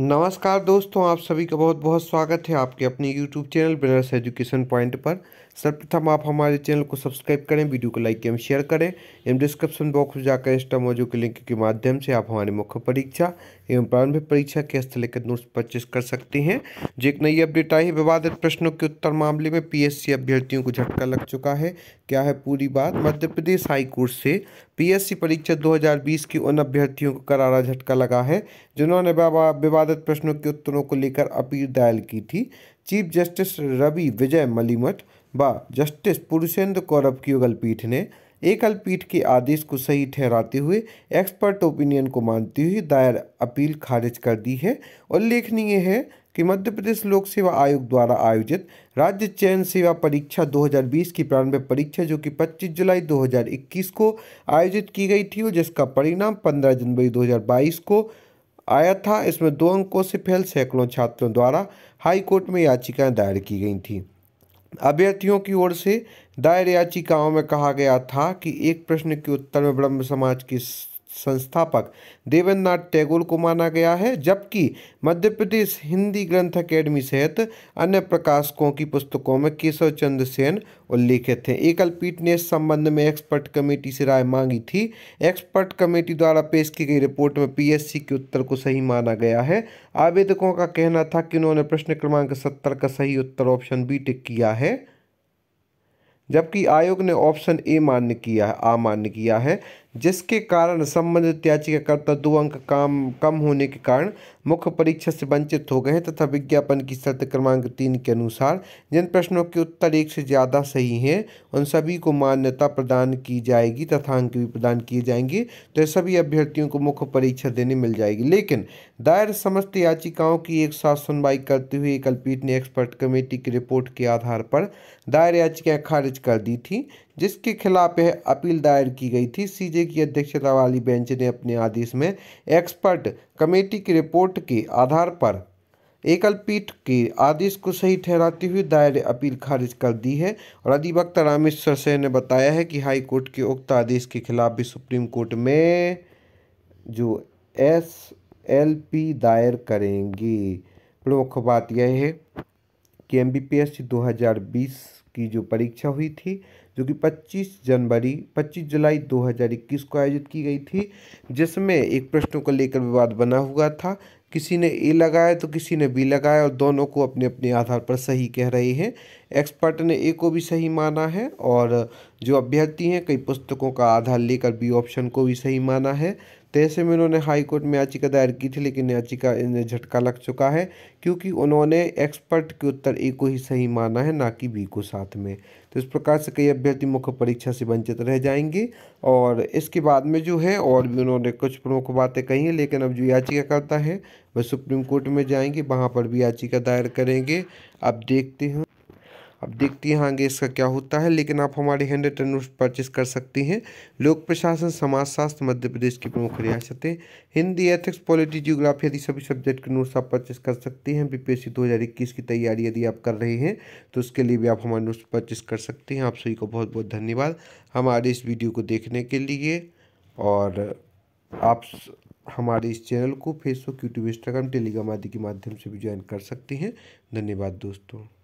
नमस्कार दोस्तों आप सभी का बहुत बहुत स्वागत है आपके अपने YouTube channel Binners Education Point पर सर्वप्रथम आप हमारे चैनल को सब्सक्राइब करें वीडियो को लाइक एवं शेयर करें एवं डिस्क्रिप्शन बॉक्स में जाकर इंस्टा मोजो के लिंक के माध्यम से आप हमारी मुख्य परीक्षा एवं प्रारंभिक परीक्षा के स्थल लेकर नोट्स परचेस कर सकते हैं जो एक नई अपडेट आई है विवादित प्रश्नों के उत्तर मामले में पी अभ्यर्थियों को झटका लग चुका है क्या है पूरी बात मध्य प्रदेश हाईकोर्ट से पीएससी परीक्षा 2020 की उन अभ्यर्थियों को करारा झटका लगा है जिन्होंने विवादित प्रश्नों के उत्तरों को लेकर अपील दायर की थी चीफ जस्टिस रवि विजय मलिमठ व जस्टिस पुरुषेंद्र कौरव की युगलपीठ ने एकल पीठ के आदेश को सही ठहराते हुए एक्सपर्ट ओपिनियन को मानते हुए दायर अपील खारिज कर दी है उल्लेखनीय है कि मध्य प्रदेश लोक सेवा आयोग द्वारा आयोजित राज्य चयन सेवा परीक्षा 2020 की प्रारंभिक परीक्षा जो कि 25 जुलाई 2021 को आयोजित की गई थी और जिसका परिणाम 15 जनवरी 2022 को आया था इसमें दो अंकों से फैल सैकड़ों छात्रों द्वारा हाईकोर्ट में याचिकाएं दायर की गई थी अभ्यर्थियों की ओर से दायर याचिकाओं में कहा गया था कि एक प्रश्न के उत्तर में ब्रह्म समाज की संस्थापक देवेंद्रनाथ टैगोर को माना गया है जबकि मध्य प्रदेश हिंदी ग्रंथ अकेडमी सहित अन्य प्रकाशकों की पुस्तकों में केशव चंद्र सेन उल्लेखित हैं एकल पीठ ने इस संबंध में एक्सपर्ट कमेटी से राय मांगी थी एक्सपर्ट कमेटी द्वारा पेश की गई रिपोर्ट में पीएससी के उत्तर को सही माना गया है आवेदकों का कहना था कि उन्होंने प्रश्न क्रमांक सत्तर का सही उत्तर ऑप्शन बी टिक किया है जबकि आयोग ने ऑप्शन ए मान्य किया है आ मान्य किया है जिसके कारण संबंधित याचिकाकर्ता दो अंक काम कम होने के कारण मुख्य परीक्षा से वंचित हो गए हैं तथा विज्ञापन की शर्त क्रमांक तीन के अनुसार जिन प्रश्नों के उत्तर एक से ज़्यादा सही हैं उन सभी को मान्यता प्रदान की जाएगी तथा अंक भी प्रदान किए जाएंगे तो सभी अभ्यर्थियों को मुख्य परीक्षा देने मिल जाएगी लेकिन दायर समस्त याचिकाओं की एक साथ सुनवाई करते हुए एकलपीठ ने एक्सपर्ट कमेटी की रिपोर्ट के आधार पर दायर याचिकाएँ खारिज कर दी थी जिसके खिलाफ यह अपील दायर की गई थी सीजे की अध्यक्षता वाली बेंच ने अपने आदेश में एक्सपर्ट कमेटी की रिपोर्ट के आधार पर एकल पीठ के आदेश को सही ठहराते हुए दायर अपील खारिज कर दी है और अधिवक्ता रामेश्वर सेन ने बताया है कि हाई कोर्ट के उक्त आदेश के खिलाफ भी सुप्रीम कोर्ट में जो एस एल पी दायर करेंगे प्रमुख बात यह है कि एम बी पी एस दो हज़ार बीस की जो परीक्षा हुई थी जो कि 25 जनवरी 25 जुलाई 2021 को आयोजित की गई थी जिसमें एक प्रश्न को लेकर विवाद बना हुआ था किसी ने ए लगाया तो किसी ने बी लगाया और दोनों को अपने अपने आधार पर सही कह रहे हैं एक्सपर्ट ने ए को भी सही माना है और जो अभ्यर्थी हैं कई पुस्तकों का आधार लेकर बी ऑप्शन को भी सही माना है तैसे में उन्होंने हाईकोर्ट में याचिका दायर की थी लेकिन याचिका इन्हें झटका लग चुका है क्योंकि उन्होंने एक्सपर्ट के उत्तर ए को ही सही माना है ना कि बी को साथ में तो इस प्रकार से कई अभ्यर्थी मुख्य परीक्षा से वंचित रह जाएंगे और इसके बाद में जो है और भी उन्होंने कुछ प्रमुख बातें कही हैं लेकिन अब जो याचिकाकर्ता है वह सुप्रीम कोर्ट में जाएंगे वहाँ पर भी याचिका दायर करेंगे अब देखते हैं अब देखती हैं आगे इसका क्या होता है लेकिन आप हमारे हैंड रिटर्न नोट्स परचेस कर सकती हैं लोक प्रशासन समाजशास्त्र मध्य प्रदेश की प्रमुख रियासतें हिंदी एथिक्स पॉलिटी जियोग्राफी आदि सभी सब्जेक्ट के नोट्स आप परचेस कर सकती हैं बीपीएससी 2021 की तैयारी यदि आप कर रहे हैं तो उसके लिए भी आप हमारे नोट्स परचेस कर सकते हैं आप सभी को बहुत बहुत धन्यवाद हमारे इस वीडियो को देखने के लिए और आप हमारे इस चैनल को फेसबुक यूट्यूब इंस्टाग्राम टेलीग्राम आदि के माध्यम से भी ज्वाइन कर सकते हैं धन्यवाद दोस्तों